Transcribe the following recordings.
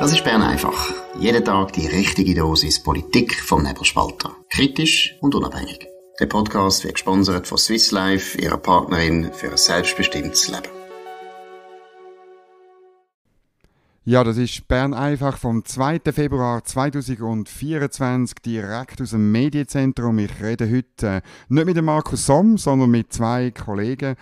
Das ist Bern einfach. Jeden Tag die richtige Dosis Politik vom Nebelspalter. Kritisch und unabhängig. Der Podcast wird gesponsert von Swiss Life, ihrer Partnerin für ein selbstbestimmtes Leben. Ja, das ist Bern einfach vom 2. Februar 2024 direkt aus dem Medienzentrum. Ich rede heute äh, nicht mit Markus Somm, sondern mit zwei Kollegen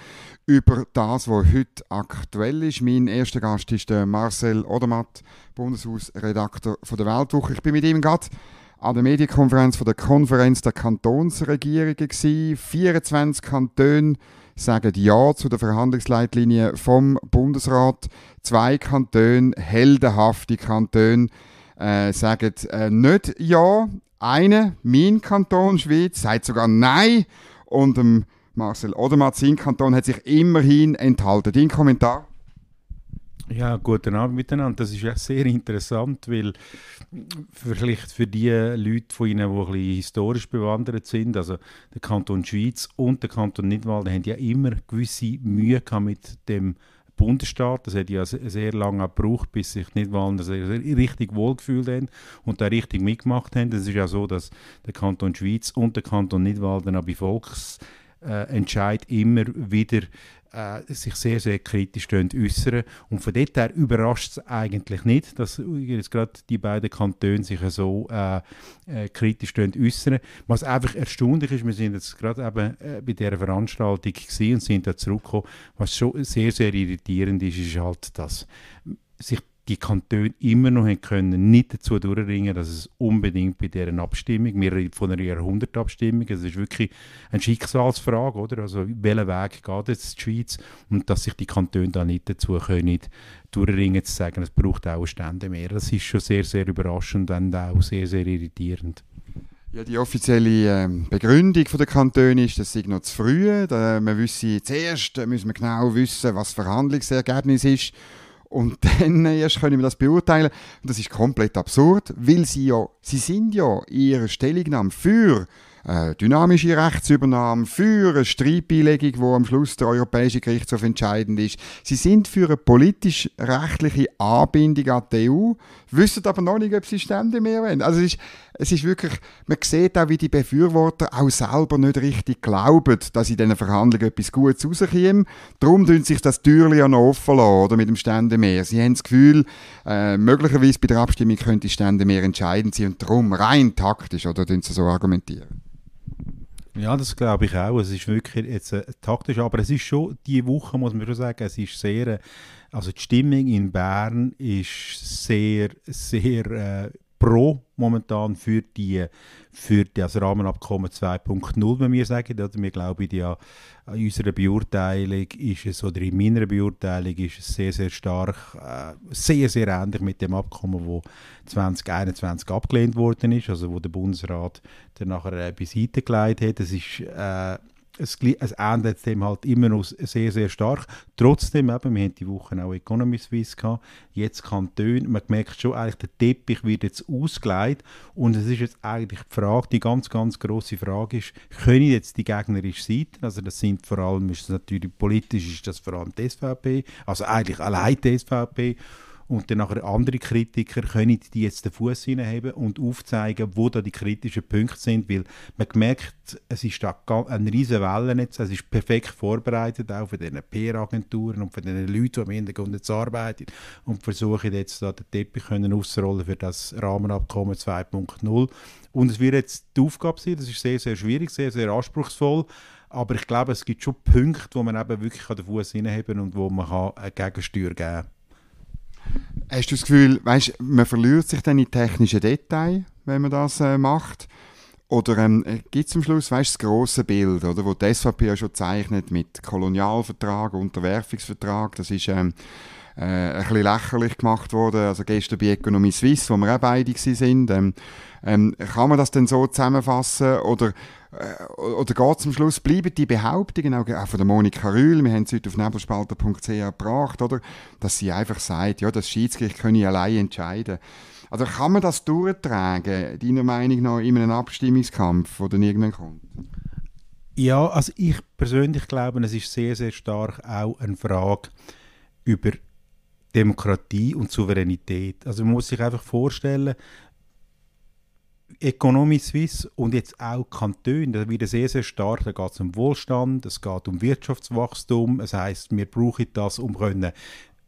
über das, was heute aktuell ist. Mein erster Gast ist der Marcel Odermatt, Bundeshausredakteur von der Weltwoche. Ich bin mit ihm gerade an der Medienkonferenz von der Konferenz der Kantonsregierungen gewesen. 24 Kantone sagen Ja zu der Verhandlungsleitlinie vom Bundesrat. Zwei Kantone, heldenhafte Kantone, äh, sagen äh, nicht Ja. Eine, mein Kanton Schweiz, sagt sogar Nein. Und ähm, Marcel Odermatt, sein Kanton, hat sich immerhin enthalten. Dein Kommentar? Ja, guten Abend miteinander. Das ist ja sehr interessant, weil vielleicht für die Leute von Ihnen, die ein bisschen historisch bewandert sind, also der Kanton Schweiz und der Kanton Nidwalden, haben ja immer gewisse Mühe mit dem Bundesstaat. Das hat ja sehr lange gebraucht, bis sich nicht Wallen richtig wohlgefühlt haben und da richtig mitgemacht haben. Es ist ja so, dass der Kanton Schweiz und der Kanton Nidwalden bei Volksentscheid immer wieder äh, sich sehr, sehr kritisch äußern. Und von dort her überrascht es eigentlich nicht, dass jetzt gerade die beiden Kantone sich so äh, äh, kritisch äußern. Was einfach erstaunlich ist, wir sind jetzt gerade eben äh, bei dieser Veranstaltung und sind da zurückgekommen. Was schon sehr, sehr irritierend ist, ist halt, dass sich die Kantone immer noch können, nicht dazu durchringen, dass es unbedingt bei deren Abstimmung, wir reden von einer Jahrhundertabstimmung, es ist wirklich eine Schicksalsfrage, oder? Also, welchen Weg geht jetzt die Schweiz? Und dass sich die Kantone da nicht dazu können, durchringen zu sagen, es braucht auch Stände mehr. Das ist schon sehr, sehr überraschend und auch sehr, sehr irritierend. Ja, die offizielle ähm, Begründung der Kantone ist, das sei noch zu früh. man wisse, zuerst müssen wir genau wissen, was das Verhandlungsergebnis ist. Und dann erst können wir das beurteilen. Und das ist komplett absurd, weil sie ja, sie sind ja in Stellungnahme für äh, dynamische Rechtsübernahme, für eine Streitbeilegung, wo am Schluss der Europäische Gerichtshof entscheidend ist. Sie sind für eine politisch-rechtliche Anbindung an die EU, wissen aber noch nicht, ob sie Stände mehr wollen. Also es ist es ist wirklich, man sieht auch, wie die Befürworter auch selber nicht richtig glauben, dass in diesen Verhandlungen etwas Gutes rauskommt. Darum tun sich das Türchen auch noch offen lassen, oder, mit dem Ständemeer. Sie haben das Gefühl, äh, möglicherweise bei der Abstimmung könnte das Ständemeer entscheidend sein und darum rein taktisch, oder, tun sie so argumentieren. Ja, das glaube ich auch. Es ist wirklich jetzt äh, taktisch, aber es ist schon, diese Woche muss man schon sagen, es ist sehr, äh, also die Stimmung in Bern ist sehr, sehr äh, pro momentan für, die, für das Rahmenabkommen 2.0, wenn wir sagen. Oder wir glauben ja, in unserer Beurteilung ist es, oder in meiner Beurteilung ist es sehr, sehr stark, äh, sehr, sehr ähnlich mit dem Abkommen, wo 2021 abgelehnt worden ist, also wo der Bundesrat dann nachher äh, beiseite gelegt hat. Das ist... Äh, es, es ändert dem halt immer noch sehr, sehr stark. Trotzdem, eben, wir haben die Woche auch Economy Suisse gehabt, jetzt Kanton, man merkt schon eigentlich, der Teppich wird jetzt ausgelegt und es ist jetzt eigentlich die Frage, die ganz, ganz große Frage ist, können jetzt die gegnerische Seite, also das sind vor allem, ist das natürlich politisch, ist das vor allem die SVP, also eigentlich allein die SVP und dann nachher andere Kritiker können die jetzt den Fuß hineinheben und aufzeigen, wo da die kritischen Punkte sind, weil man merkt, es ist da eine riesige Welle jetzt, es ist perfekt vorbereitet, auch von diesen PR-Agenturen und von den Leuten, die am Hintergrund jetzt arbeiten und versuchen jetzt da den Teppich auszurollen für das Rahmenabkommen 2.0 und es wird jetzt die Aufgabe sein, das ist sehr, sehr schwierig, sehr, sehr anspruchsvoll, aber ich glaube, es gibt schon Punkte, wo man eben wirklich den Fuß hineinheben kann und wo man kann eine äh, Gegensteuer geben kann. Hast du das Gefühl, weißt, man verliert sich dann in technischen Details, wenn man das äh, macht? Oder ähm, äh, gibt es am Schluss weißt, das große Bild, oder, wo die SVP ja schon zeichnet mit Kolonialvertrag, Unterwerfungsvertrag? Das ist ähm, äh, ein bisschen lächerlich gemacht worden. Also gestern bei Economy Suisse, wo wir auch beide waren. Ähm, ähm, kann man das denn so zusammenfassen oder äh, oder geht zum Schluss, bleiben die Behauptungen auch äh, von der Monika Rühl, wir haben es heute auf nebelspalter.ch gebracht, oder, dass sie einfach sagt, ja, das Schiedsgericht könne ich allein entscheiden. Also kann man das durchtragen, deiner Meinung nach, in einem Abstimmungskampf, der dann irgendwann kommt? Ja, also ich persönlich glaube, es ist sehr, sehr stark auch eine Frage über Demokratie und Souveränität. Also man muss sich einfach vorstellen, Economy Suisse und jetzt auch Kantone, da wird sehr, sehr stark, da geht es um Wohlstand, es geht um Wirtschaftswachstum, das heißt, wir brauchen das, um können,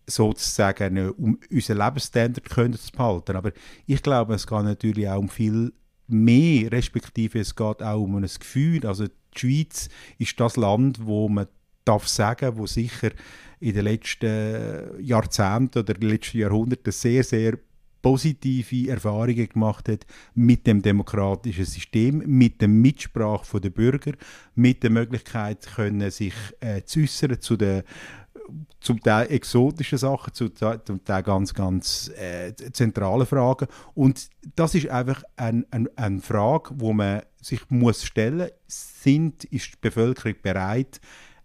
sozusagen, äh, um unseren Lebensstandard können zu behalten. Aber ich glaube, es geht natürlich auch um viel mehr, respektive es geht auch um ein Gefühl, also die Schweiz ist das Land, wo man darf sagen, wo sicher in den letzten Jahrzehnten oder letzten Jahrhunderten sehr, sehr positive Erfahrungen gemacht hat mit dem demokratischen System, mit der Mitsprache der Bürger, mit der Möglichkeit, können sich äh, zu äußern zu den zum Teil exotischen Sachen, zum Teil ganz, ganz äh, zentrale Fragen. Und das ist einfach eine ein, ein Frage, wo man sich muss stellen muss. ist die Bevölkerung bereit,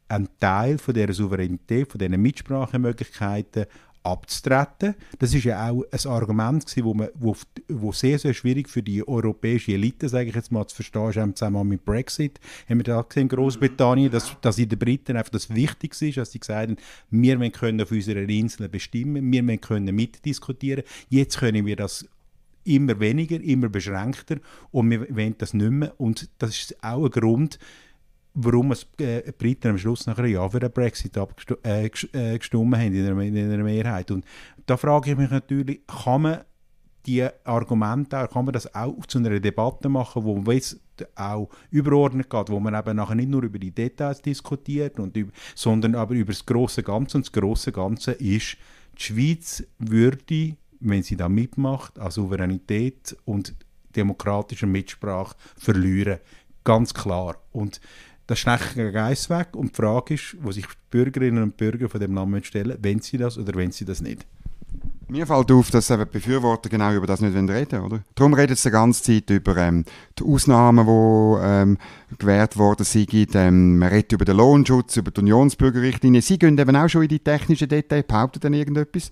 einen Teil von dieser Souveränität, von diesen Mitsprachemöglichkeiten abzutreten. Das ist ja auch ein Argument, das wo, wo, wo sehr, sehr schwierig für die europäische Elite, sage ich jetzt mal, zu verstehen ist, im Zusammenhang mit Brexit. Haben wir da gesehen in Großbritannien, dass, dass in den Briten einfach das Wichtigste ist, dass sie gesagt haben, wir können auf unserer Insel bestimmen, wir können mitdiskutieren. Jetzt können wir das immer weniger, immer beschränkter und wir wollen das nicht mehr. Und das ist auch ein Grund, warum es, äh, Briten am Schluss nachher ja für den Brexit abgestimmt äh, äh haben in einer, in einer Mehrheit. Und da frage ich mich natürlich, kann man die Argumente, kann man das auch zu einer Debatte machen, wo es auch überordnet geht, wo man eben nachher nicht nur über die Details diskutiert, und über, sondern aber über das große Ganze. Und das große Ganze ist, die Schweiz würde, wenn sie da mitmacht, an Souveränität und demokratischer Mitsprache verlieren. Ganz klar. Und das schlechte Geiss weg und die Frage ist, wo sich die Bürgerinnen und Bürger von dem Namen stellen, wenn sie das oder wenn sie das nicht. Mir fällt auf, dass eben Befürworter genau über das nicht reden oder? Darum redet es die ganze Zeit über ähm, die Ausnahmen, die ähm, gewährt worden sind. Ähm, man redet über den Lohnschutz, über die Unionsbürgerrichtlinie. Sie gehen eben auch schon in die technischen Details, behaupten dann irgendetwas.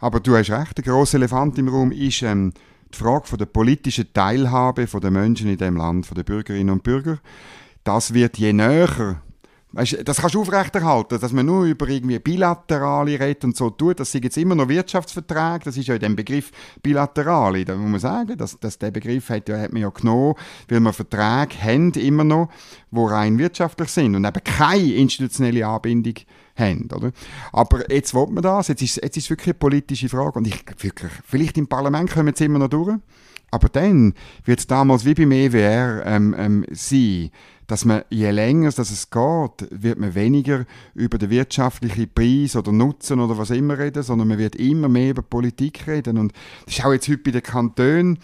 Aber du hast recht, der grosse Elefant im Raum ist ähm, die Frage von der politischen Teilhabe der Menschen in dem Land, von den Bürgerinnen und Bürger das wird je näher. Weißt, das kannst du aufrechterhalten, dass man nur über irgendwie bilaterale redet und so tut. Das sind jetzt immer noch Wirtschaftsverträge. Das ist ja in dem Begriff bilaterale. Da muss man sagen, dass, dass der Begriff hat, ja, hat man ja genommen, weil man Verträge haben immer noch, wo rein wirtschaftlich sind und eben keine institutionelle Anbindung haben, oder? Aber jetzt will man das. Jetzt ist, jetzt ist wirklich eine politische Frage. Und ich, wirklich, vielleicht im Parlament kommen wir jetzt immer noch durch. Aber dann wird es damals wie beim EWR ähm, ähm, sein, dass man je länger dass es geht, wird man weniger über den wirtschaftlichen Preis oder Nutzen oder was immer reden, sondern man wird immer mehr über Politik reden. Und das ist auch jetzt heute bei den Kantonen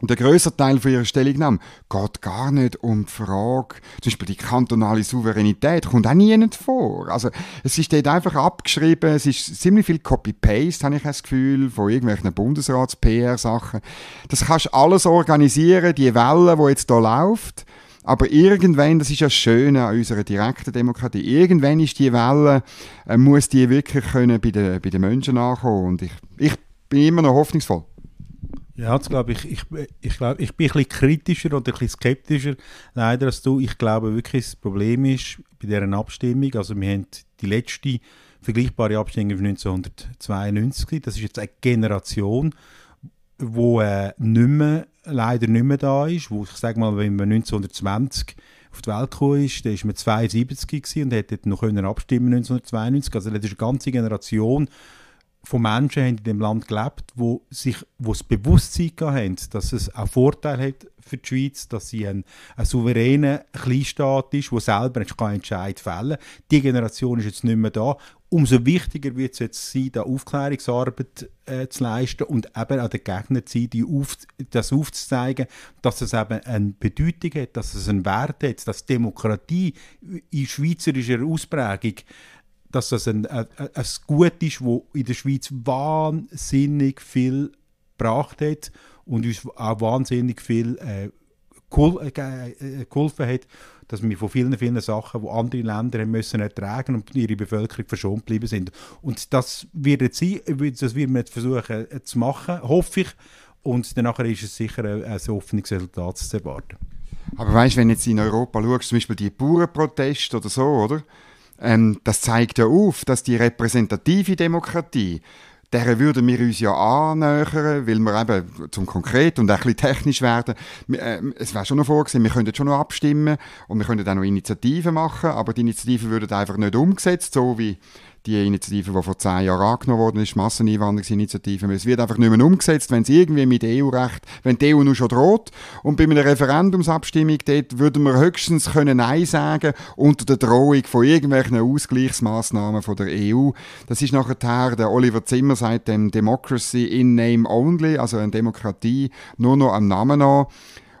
der größere Teil von ihrer Stellungnahme geht gar nicht um die Frage, zum Beispiel die kantonale Souveränität, kommt auch nie vor. Also, es ist dort einfach abgeschrieben, es ist ziemlich viel Copy-Paste, habe ich das Gefühl, von irgendwelchen Bundesrats-PR-Sachen. Das kannst du alles organisieren, die Welle, die jetzt hier läuft. Aber irgendwann, das ist ja das Schöne an unserer direkten Demokratie, irgendwann ist die Welle, äh, muss die wirklich können bei, den, bei den Menschen ankommen. Und ich, ich bin immer noch hoffnungsvoll. Ja, das glaube ich. Ich, ich, glaub, ich bin ein bisschen kritischer und ein bisschen skeptischer leider als du. Ich glaube wirklich, das Problem ist bei dieser Abstimmung, also wir haben die letzte vergleichbare Abstimmung von 1992, das ist jetzt eine Generation, die äh, nicht mehr leider nicht mehr da ist, wo ich sage mal, wenn man 1920 auf die Welt gekommen ist, da war man 72 und hätte noch abstimmen 1992. Also das ist eine ganze Generation, von Menschen haben in dem Land gelebt, wo sich wo das Bewusstsein haben, dass es auch Vorteil hat für die Schweiz, dass sie ein, ein souveräner Kleinstaat ist, der selber keine Entscheid fällen kann. Die Generation ist jetzt nicht mehr da. Umso wichtiger wird es jetzt sein, da Aufklärungsarbeit äh, zu leisten und eben an den Gegner zu sein, die auf, das aufzuzeigen, dass es eben eine Bedeutung hat, dass es einen Wert hat, dass Demokratie in schweizerischer Ausprägung dass das ein, ein, äh, äh, ein Gut ist, wo in der Schweiz wahnsinnig viel gebracht hat und uns auch wahnsinnig viel äh, äh, geholfen hat, dass wir von vielen, vielen Sachen, die andere Länder haben müssen ertragen und ihre Bevölkerung verschont geblieben sind. Und das wird jetzt sein, das wird man jetzt versuchen zu machen, hoffe ich. Und danach ist es sicher ein, ein offenes Resultat zu erwarten. Aber weißt, du, wenn jetzt in Europa schaust, zum Beispiel die Bauernproteste oder so, oder? Ähm, das zeigt ja auf, dass die repräsentative Demokratie deren würden wir uns ja annähern, weil wir eben zum Konkret und auch ein bisschen technisch werden. Ähm, es wäre schon noch vorgesehen, wir könnten schon noch abstimmen und wir könnten auch noch Initiativen machen, aber die Initiativen würden einfach nicht umgesetzt, so wie die Initiative, die vor zehn Jahren angenommen worden ist, Masseneinwanderungsinitiative, es wird einfach nicht mehr umgesetzt, wenn es irgendwie mit EU-Recht, wenn die EU nur schon droht. Und bei einer Referendumsabstimmung dort würden wir höchstens können Nein sagen unter der Drohung von irgendwelchen Ausgleichsmaßnahmen von der EU. Das ist nachher der Oliver Zimmer sagt dem Democracy in Name Only, also eine Demokratie nur noch am Namen an.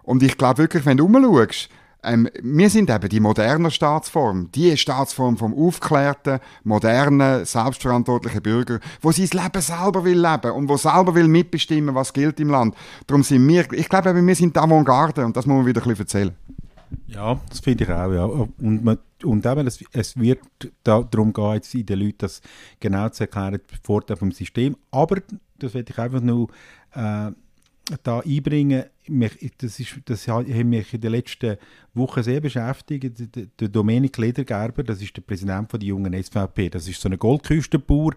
Und ich glaube wirklich, wenn du umschaust, ähm, wir sind eben die moderne Staatsform, die Staatsform vom aufklärten, modernen, selbstverantwortlichen Bürger, wo sein Leben selber will leben und wo selber will mitbestimmen, was gilt im Land. Darum sind wir, ich glaube, wir sind die Avantgarde und das muss man wieder ein bisschen erzählen. Ja, das finde ich auch, ja. Und, man, und eben, es, es wird da, darum gehen, jetzt in den Leuten das genau zu erklären, die Vorteile vom System. Aber, das werde ich einfach nur äh, da einbringen, das, ist, das hat mich in den letzten Wochen sehr beschäftigt. Der Dominik Ledergerber, das ist der Präsident der jungen SVP, das ist so ein Goldküstenbauer,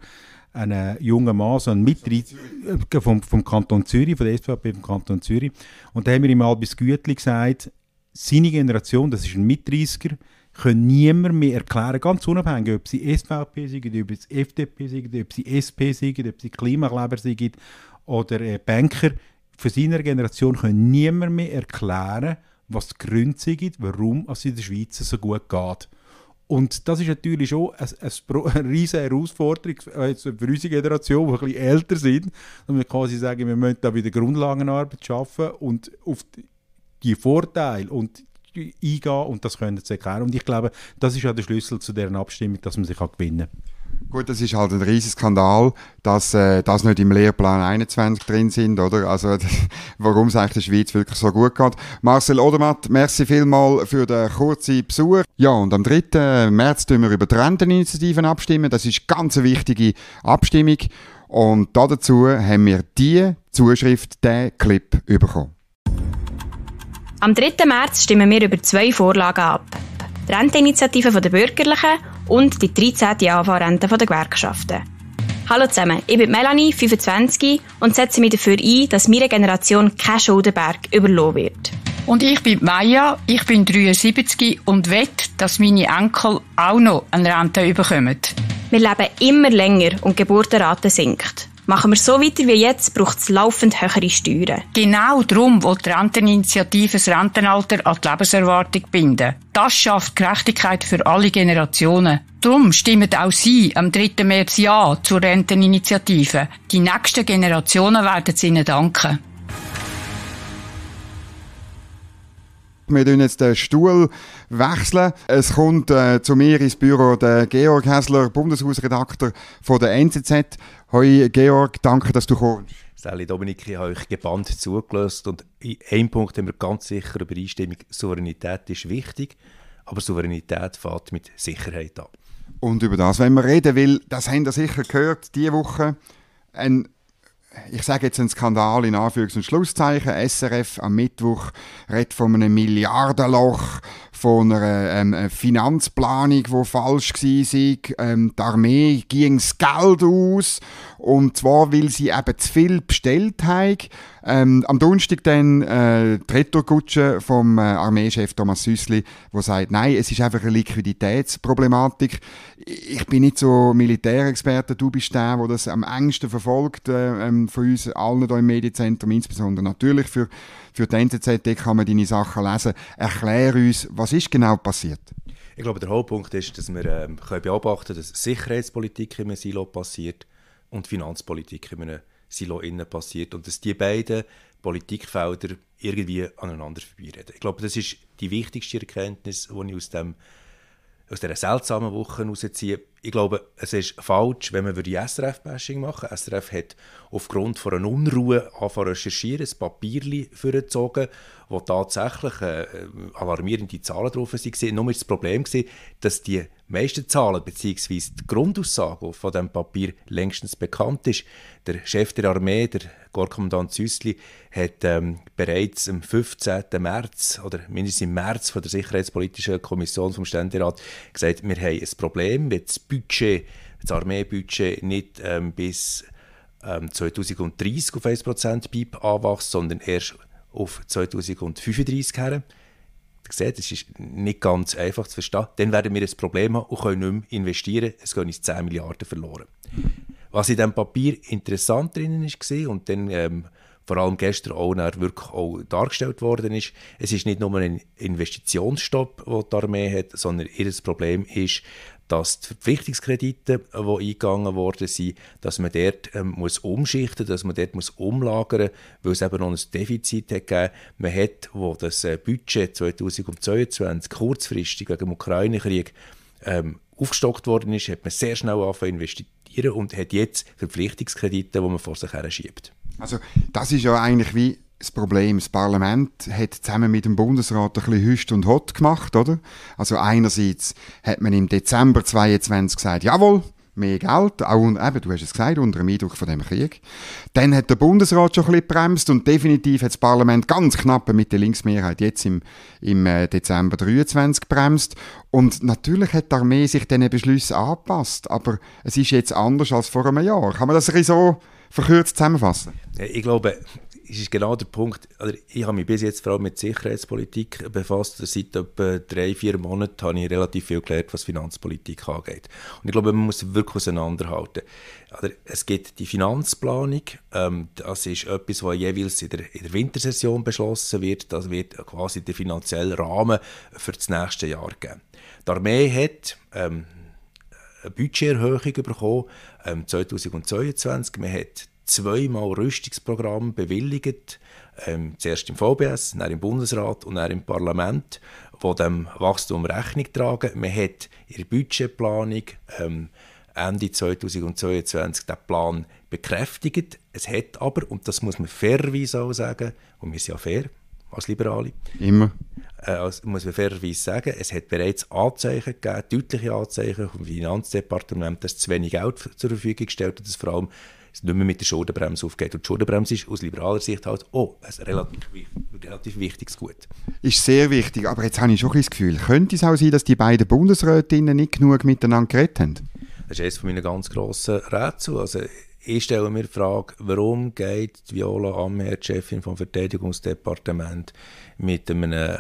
ein äh, junger Mann, so ein Mitreiter vom, vom Kanton Zürich, von der SVP vom Kanton Zürich. Und da haben wir ihm mal bis Gütli gesagt, seine Generation, das ist ein Mitreisiger, können niemand mehr erklären, ganz unabhängig, ob sie SVP sind, ob sie FDP sind, ob sie SP sind, ob sie Klimakleber sind oder äh, Banker für seine Generation können niemand mehr erklären, was die Gründe sind, warum es in der Schweiz so gut geht. Und das ist natürlich schon eine, eine riesige Herausforderung äh, für unsere Generation, die ein bisschen älter sind. Und wir kann sagen, wir müssen da wieder Grundlagenarbeit schaffen und auf die Vorteile und eingehen und das können sie erklären. Und ich glaube, das ist auch der Schlüssel zu deren Abstimmung, dass man sich gewinnen kann. Gut, das ist halt ein riesiger Skandal, dass äh, das nicht im Lehrplan 21 drin sind, oder? Also warum es eigentlich der Schweiz wirklich so gut geht. Marcel Odermatt, merci vielmal für den kurzen Besuch. Ja, und am 3. März stimmen wir über die Renteninitiativen abstimmen. Das ist eine ganz wichtige Abstimmung. Und dazu haben wir diese Zuschrift, diesen Clip bekommen. Am 3. März stimmen wir über zwei Vorlagen ab. Die Renteinitiative der Bürgerlichen und die 13. AV-Rente der Gewerkschaften. Hallo zusammen, ich bin Melanie, 25 und setze mich dafür ein, dass meine Generation kein Schuldenberg überlassen wird. Und ich bin Maya, ich bin 73 und wette, dass meine Enkel auch noch eine Rente bekommen. Wir leben immer länger und die Geburtenrate sinkt. Machen wir so weiter wie jetzt, braucht es laufend höhere Steuern. Genau darum will die Renteninitiative das Rentenalter an die Lebenserwartung binden. Das schafft Gerechtigkeit für alle Generationen. Darum stimmen auch Sie am 3. März Ja zur Renteninitiative. Die nächsten Generationen werden es Ihnen danken. Wir tun jetzt den Stuhl wechseln. Es kommt äh, zu mir ins Büro der Georg Hässler, Bundeshausredakteur von der NZZ. Hoi Georg, danke, dass du kommst. Sally Dominik, ich habe euch gebannt zugelöst und in einem Punkt haben wir ganz sicher Übereinstimmung. Souveränität ist wichtig, aber Souveränität fällt mit Sicherheit ab. Und über das wenn man reden, will, das haben ihr sicher gehört, diese Woche ein ich sage jetzt einen Skandal in Anführungs- und Schlusszeichen. SRF am Mittwoch redet von einem Milliardenloch, von einer ähm, äh, Finanzplanung, die falsch war. Ähm, die Armee ging das Geld aus. Und zwar, weil sie eben zu viel bestellt haben. Ähm, am Donnerstag dann äh, die Retourkutsche vom äh, Armeechef Thomas Süssli, der sagt, nein, es ist einfach eine Liquiditätsproblematik. Ich bin nicht so Militärexperte, du bist der, der das am engsten verfolgt äh, ähm, von uns allen hier im Medienzentrum, insbesondere natürlich für, für die NZZ, kann man deine Sachen lesen. Erklär uns, was was ist genau passiert? Ich glaube, der Hauptpunkt ist, dass wir ähm, können beobachten dass Sicherheitspolitik in einem Silo passiert und Finanzpolitik in einem Silo innen passiert und dass die beiden Politikfelder irgendwie aneinander vorbeireden. Ich glaube, das ist die wichtigste Erkenntnis, die ich aus dem aus dieser seltsamen Woche rausziehen. Ich glaube, es ist falsch, wenn man die SRF-Bashing machen würde. SRF hat aufgrund von einer Unruhe angefangen recherchieren, ein Papier vorgezogen, wo tatsächlich äh, äh, alarmierende Zahlen drauf waren. Nur war das Problem, dass die meisten Zahlen bzw. die Grundaussage, die von diesem Papier längstens bekannt ist. Der Chef der Armee, der Korpskommandant Süssli, hat ähm, bereits am 15. März oder mindestens im März von der Sicherheitspolitischen Kommission vom Ständerat gesagt, wir haben ein Problem, wenn das Budget, das Armeebudget nicht ähm, bis ähm, 2030 auf 1% BIP anwächst, sondern erst auf 2035 her seht, es ist nicht ganz einfach zu verstehen, dann werden wir ein Problem haben und können nicht mehr investieren. Es gehen uns 10 Milliarden verloren. Was in diesem Papier interessant drin war und dann ähm, vor allem gestern auch, wirklich auch dargestellt worden ist, es ist nicht nur ein Investitionsstopp, den die Armee hat, sondern ihr Problem ist, dass die Verpflichtungskredite, die eingegangen worden sind, dass man dort ähm, muss umschichten dass man dort muss umlagern muss, weil es eben noch ein Defizit hat gegeben Man hat, wo das äh, Budget 2022 kurzfristig wegen dem Ukraine-Krieg ähm, aufgestockt worden ist, hat man sehr schnell angefangen investieren und hat jetzt Verpflichtungskredite, die man vor sich her schiebt. Also das ist ja eigentlich wie das Problem, das Parlament hat zusammen mit dem Bundesrat ein bisschen Hüst und Hot gemacht, oder? Also einerseits hat man im Dezember 2022 gesagt, jawohl, mehr Geld, auch und, eben, du hast es gesagt, unter dem Eindruck von dem Krieg. Dann hat der Bundesrat schon ein bisschen bremst und definitiv hat das Parlament ganz knapp mit der Linksmehrheit jetzt im, im äh, Dezember 2023 bremst. Und natürlich hat die Armee sich diesen Beschlüssen angepasst, aber es ist jetzt anders als vor einem Jahr. Kann man das ein so verkürzt zusammenfassen? Ich glaube, es ist genau der Punkt, ich habe mich bis jetzt vor allem mit Sicherheitspolitik befasst. Seit etwa drei, vier Monaten habe ich relativ viel gelernt, was Finanzpolitik angeht. Und ich glaube, man muss wirklich auseinanderhalten. Also es gibt die Finanzplanung, ähm, das ist etwas, was jeweils in der, in der Wintersession beschlossen wird. Das wird quasi der finanzielle Rahmen für das nächste Jahr geben. Die Armee hat... Ähm, eine Budgeterhöhung bekommen, ähm, 2022. Man hat zweimal Rüstungsprogramm bewilligt. Ähm, zuerst im VBS, dann im Bundesrat und dann im Parlament, wo dem Wachstum Rechnung tragen. Man hat in der Budgetplanung ähm, Ende 2022 den Plan bekräftigt. Es hat aber, und das muss man fairerweise auch sagen, und wir sind ja fair als Liberale, immer, äh, als, muss man fairerweise sagen, es hat bereits Anzeichen gegeben, deutliche Anzeichen vom Finanzdepartement, dass zu wenig Geld zur Verfügung gestellt und dass vor allem es nicht mehr mit der Schuldenbremse aufgeht. Und die Schuldenbremse ist aus liberaler Sicht halt auch ein relativ, relativ wichtiges Gut. Ist sehr wichtig, aber jetzt habe ich schon ein das Gefühl, könnte es auch sein, dass die beiden Bundesrätinnen nicht genug miteinander geredet haben? Das ist eines meiner ganz grossen Rätsel. Also, ich stelle mir die Frage, warum geht Viola Ammer, Chefin vom Verteidigungsdepartement, mit einem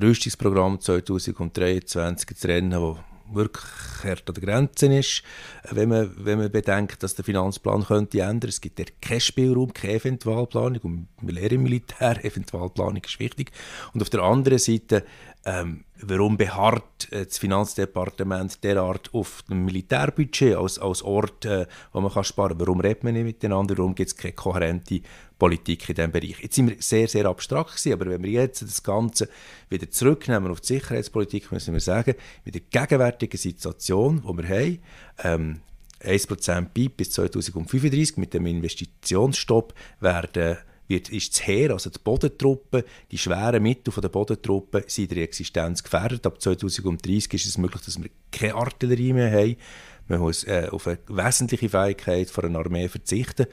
Rüstungsprogramm 2023 zu Rennen, wirklich hart an der Grenze ist, wenn man, wenn man bedenkt, dass der Finanzplan könnte ändern. Es gibt ja keinen Spielraum, keine Eventualplanung und wir lernen im Militär, Eventualplanung ist wichtig. Und auf der anderen Seite, ähm, warum beharrt äh, das Finanzdepartement derart auf dem Militärbudget als, als Ort, äh, wo man kann sparen kann? Warum redet man nicht miteinander? Warum gibt es keine kohärente Politik in diesem Bereich. Jetzt sind wir sehr, sehr abstrakt gewesen, aber wenn wir jetzt das Ganze wieder zurücknehmen auf die Sicherheitspolitik, müssen wir sagen, mit der gegenwärtigen Situation, die wir haben, ähm, 1% BIP bis 2035 mit dem Investitionsstopp werden wird, ist das Heer, also die Bodentruppen, die schweren Mittel von der Bodentruppen, sind ihre Existenz gefährdet. Ab 2030 ist es möglich, dass wir keine Artillerie mehr haben. Man muss äh, auf eine wesentliche Fähigkeit von einer Armee verzichten.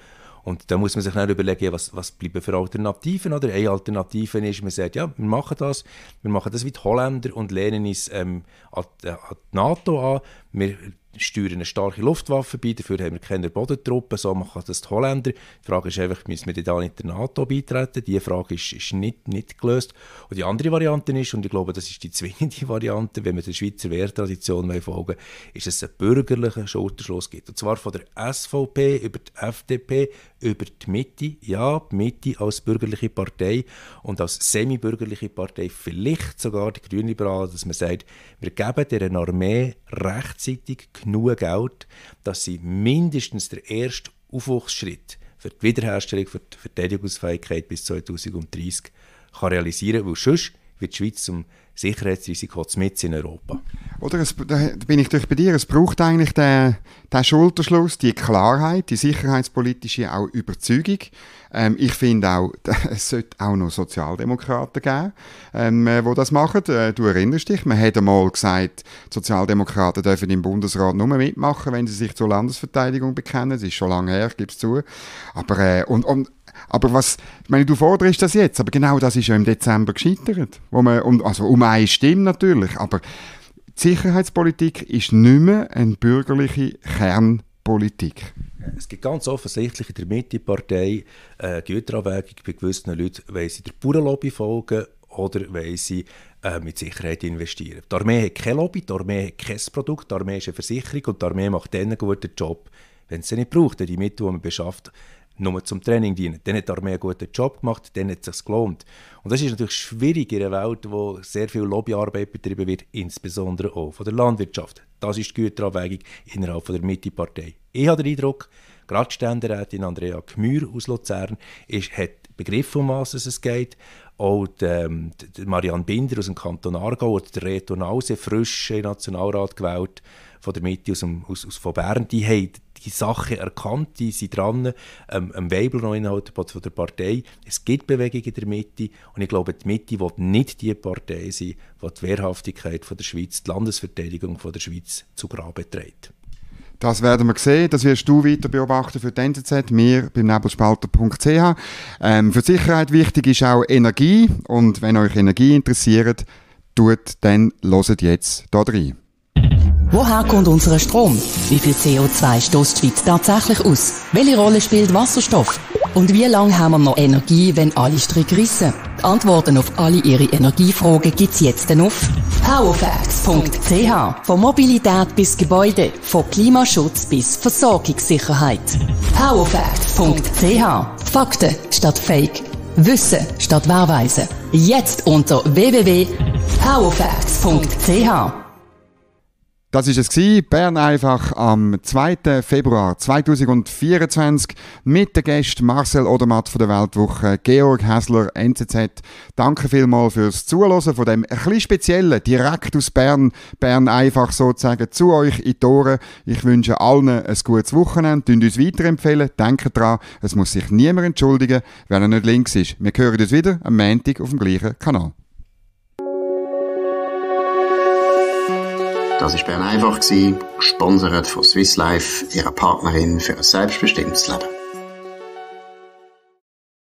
Und da muss man sich dann überlegen, was, was bleiben für Alternativen. Oder eine Alternative ist, man sagt, ja, wir machen das, wir machen das wie die Holländer und lehnen es ähm, an, äh, an die NATO an. Wir steuern eine starke Luftwaffe bei, dafür haben wir keine Bodentruppen, so machen das die Holländer. Die Frage ist einfach, müssen wir da nicht der NATO beitreten? Diese Frage ist, ist nicht, nicht gelöst. Und die andere Variante ist, und ich glaube, das ist die zwingende Variante, wenn wir der Schweizer Wehrtradition folgen ist, dass es einen bürgerlichen Schulterschluss gibt. Und zwar von der SVP über die FDP, über die Mitte, ja, die Mitte als bürgerliche Partei und als semi-bürgerliche Partei, vielleicht sogar die Grünliberalen, dass man sagt, wir geben dieser Armee rechtzeitig genug Geld, dass sie mindestens den ersten Aufwuchsschritt für die Wiederherstellung, für die Verteidigungsfähigkeit bis 2030 kann realisieren kann, weil sonst wird die Schweiz zum Sicherheitsrisiko mit in Europa. Oder es, da bin ich durch bei dir. Es braucht eigentlich den, den Schulterschluss, die Klarheit, die sicherheitspolitische auch Überzeugung. Ähm, ich finde auch, es sollte auch noch Sozialdemokraten geben, ähm, äh, das machen. Äh, du erinnerst dich, man hat einmal gesagt, Sozialdemokraten dürfen im Bundesrat nur mitmachen, wenn sie sich zur Landesverteidigung bekennen. Das ist schon lange her, gibt es zu. Aber, äh, und, und aber was, ich meine, du forderst das jetzt, aber genau das ist ja im Dezember gescheitert. Wo man, um, also um eine Stimme natürlich, aber die Sicherheitspolitik ist nicht mehr eine bürgerliche Kernpolitik. Es gibt ganz offensichtlich in der Mitte-Partei äh, die bei gewissen Leuten, weil sie der Bauernlobby folgen oder weil sie äh, mit Sicherheit investieren. Die Armee hat kein Lobby, die Armee hat kein Produkt, die Armee ist eine Versicherung und die Armee macht dann einen guten Job, wenn es sie nicht braucht. Die Mittel, die man beschafft, nur zum Training dienen. Dann hat die Armee einen guten Job gemacht, dann hat es sich gelohnt. Und das ist natürlich schwierig in einer Welt, wo sehr viel Lobbyarbeit betrieben wird, insbesondere auch von der Landwirtschaft. Das ist die Güterabwägung innerhalb von der Mitte-Partei. Ich habe den Eindruck, gerade die Ständerätin Andrea Gmür aus Luzern ist, hat begriffen, um was es geht, auch ähm, Marianne Binder aus dem Kanton Aargau oder der Reto Nause, frische Nationalrat gewählt, von der Mitte aus, aus, aus von Bern, die haben die Sachen erkannt, die sind dran, ähm, am Weibel noch innerhalb von der Partei. Es gibt Bewegungen in der Mitte und ich glaube, die Mitte wird nicht die Partei sein, die die Wehrhaftigkeit von der Schweiz, die Landesverteidigung von der Schweiz zu Grabe trägt. Das werden wir sehen. Das wirst du weiter beobachten für die NZZ, wir beim nebelspalter.ch. Ähm, für Sicherheit wichtig ist auch Energie. Und wenn euch Energie interessiert, tut, dann loset jetzt da rein. Woher kommt unser Strom? Wie viel CO2 stößt die Schweiz tatsächlich aus? Welche Rolle spielt Wasserstoff? Und wie lange haben wir noch Energie, wenn alle Stricke rissen? Antworten auf alle Ihre Energiefragen gibt es jetzt auf powerfacts.ch. Von Mobilität bis Gebäude, von Klimaschutz bis Versorgungssicherheit. powerfacts.ch. Fakten statt Fake. Wissen statt Wahrweisen. Jetzt unter www.powerfacts.ch. Das ist es gewesen. Bern einfach am 2. Februar 2024 mit den Gästen Marcel Odermatt von der Weltwoche, Georg Hässler, NZZ. Danke vielmals fürs Zuhören von dem etwas speziellen, direkt aus Bern, Bern einfach sozusagen zu euch in Tore. Ich wünsche allen ein gutes Wochenende. Dünnt uns weiterempfehlen. Denkt dran, es muss sich niemand entschuldigen, wenn er nicht links ist. Wir hören uns wieder am Montag auf dem gleichen Kanal. Das war Bern einfach, gesponsert von Swiss Life, ihrer Partnerin für ein selbstbestimmtes Leben.